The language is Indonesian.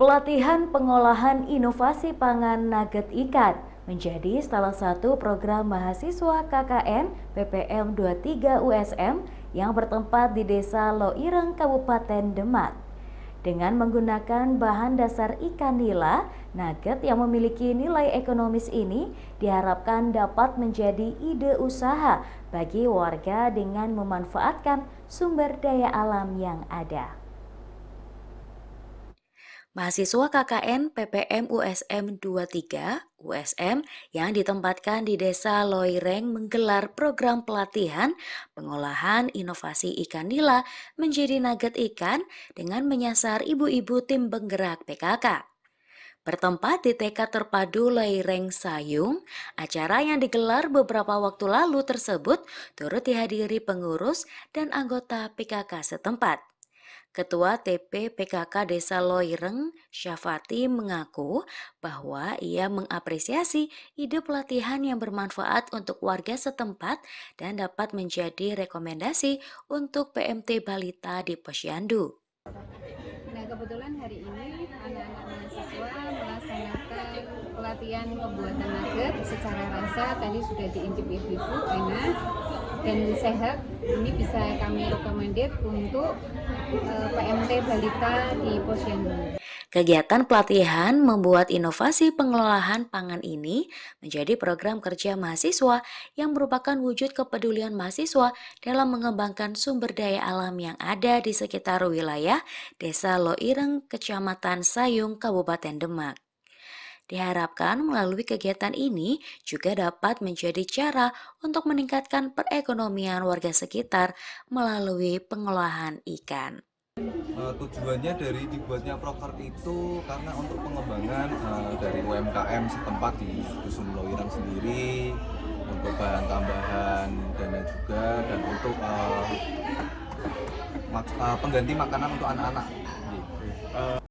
Pelatihan pengolahan inovasi pangan nugget ikan menjadi salah satu program mahasiswa KKN PPM 23 USM yang bertempat di Desa Loireng, Kabupaten Demak. Dengan menggunakan bahan dasar ikan nila, nugget yang memiliki nilai ekonomis ini diharapkan dapat menjadi ide usaha bagi warga dengan memanfaatkan sumber daya alam yang ada mahasiswa KKN PPM USM 23 USM yang ditempatkan di Desa Loireng menggelar program pelatihan pengolahan inovasi ikan nila menjadi nugget ikan dengan menyasar ibu-ibu tim penggerak PKK. Bertempat di TK Terpadu Leireng Sayung, acara yang digelar beberapa waktu lalu tersebut turut dihadiri pengurus dan anggota PKK setempat. Ketua TP PKK Desa Loireng, Syafati mengaku bahwa ia mengapresiasi ide pelatihan yang bermanfaat untuk warga setempat dan dapat menjadi rekomendasi untuk PMT balita di Posyandu. Nah, kebetulan hari ini anak-anak latihan pembuatan nugget secara rasa tadi sudah diintip ibu enak dan sehat ini bisa kami rekomendasi untuk uh, eh, PMT balita di posyandu. Kegiatan pelatihan membuat inovasi pengelolaan pangan ini menjadi program kerja mahasiswa yang merupakan wujud kepedulian mahasiswa dalam mengembangkan sumber daya alam yang ada di sekitar wilayah Desa Loireng, Kecamatan Sayung, Kabupaten Demak. Diharapkan melalui kegiatan ini juga dapat menjadi cara untuk meningkatkan perekonomian warga sekitar melalui pengolahan ikan. Uh, tujuannya dari dibuatnya proker itu karena untuk pengembangan uh, dari UMKM setempat di Dusun Loirang sendiri untuk bahan tambahan dana juga dan untuk uh, mak uh, pengganti makanan untuk anak-anak. Gitu.